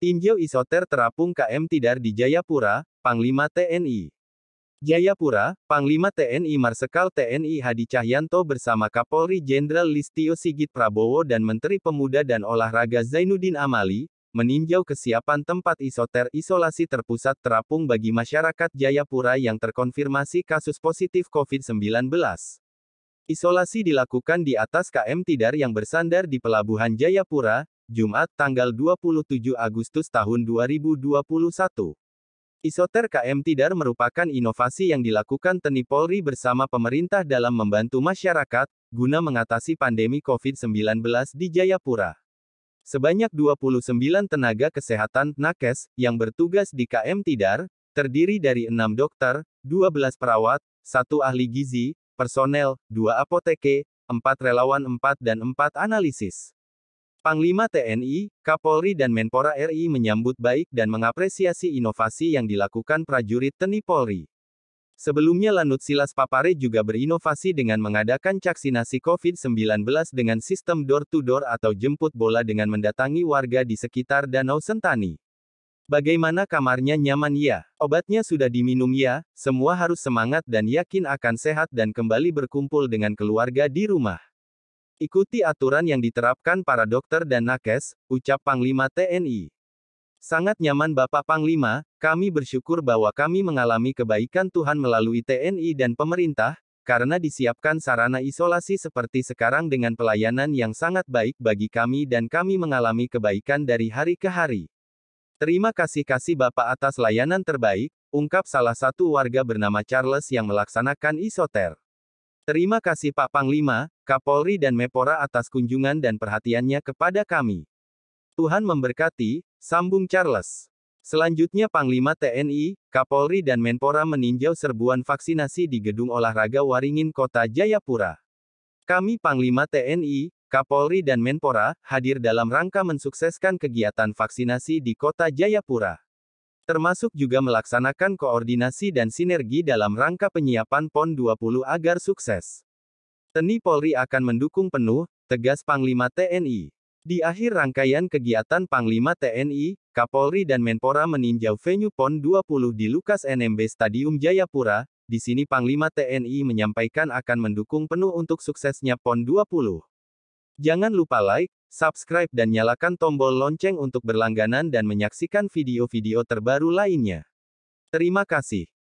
Tinjau Isoter Terapung KM Tidar di Jayapura, Panglima TNI. Jayapura, Panglima TNI Marsekal TNI Hadi Cahyanto bersama Kapolri Jenderal Listio Sigit Prabowo dan Menteri Pemuda dan Olahraga Zainuddin Amali, meninjau kesiapan tempat isoter isolasi terpusat terapung bagi masyarakat Jayapura yang terkonfirmasi kasus positif COVID-19. Isolasi dilakukan di atas KM Tidar yang bersandar di Pelabuhan Jayapura, Jumat tanggal 27 Agustus tahun 2021. Isoter KM Tidar merupakan inovasi yang dilakukan TNI Polri bersama pemerintah dalam membantu masyarakat, guna mengatasi pandemi COVID-19 di Jayapura. Sebanyak 29 tenaga kesehatan nakes yang bertugas di KM Tidar, terdiri dari 6 dokter, 12 perawat, 1 ahli gizi, personel, 2 apoteke, 4 relawan 4 dan 4 analisis. Panglima TNI, Kapolri dan Menpora RI menyambut baik dan mengapresiasi inovasi yang dilakukan prajurit TNI Polri. Sebelumnya Lanut Silas Papare juga berinovasi dengan mengadakan vaksinasi COVID-19 dengan sistem door-to-door -door atau jemput bola dengan mendatangi warga di sekitar Danau Sentani. Bagaimana kamarnya nyaman ya? Obatnya sudah diminum ya, semua harus semangat dan yakin akan sehat dan kembali berkumpul dengan keluarga di rumah. Ikuti aturan yang diterapkan para dokter dan nakes, ucap Panglima TNI. Sangat nyaman Bapak Panglima, kami bersyukur bahwa kami mengalami kebaikan Tuhan melalui TNI dan pemerintah, karena disiapkan sarana isolasi seperti sekarang dengan pelayanan yang sangat baik bagi kami dan kami mengalami kebaikan dari hari ke hari. Terima kasih kasih Bapak atas layanan terbaik, ungkap salah satu warga bernama Charles yang melaksanakan isoter. Terima kasih Pak Panglima, Kapolri dan Mepora atas kunjungan dan perhatiannya kepada kami. Tuhan memberkati, sambung Charles. Selanjutnya Panglima TNI, Kapolri dan Menpora meninjau serbuan vaksinasi di Gedung Olahraga Waringin Kota Jayapura. Kami Panglima TNI, Kapolri dan Menpora hadir dalam rangka mensukseskan kegiatan vaksinasi di Kota Jayapura termasuk juga melaksanakan koordinasi dan sinergi dalam rangka penyiapan PON 20 agar sukses. TNI Polri akan mendukung penuh, tegas Panglima TNI. Di akhir rangkaian kegiatan Panglima TNI, Kapolri dan Menpora meninjau venue PON 20 di Lukas NMB Stadium Jayapura, di sini Panglima TNI menyampaikan akan mendukung penuh untuk suksesnya PON 20. Jangan lupa like, subscribe dan nyalakan tombol lonceng untuk berlangganan dan menyaksikan video-video terbaru lainnya. Terima kasih.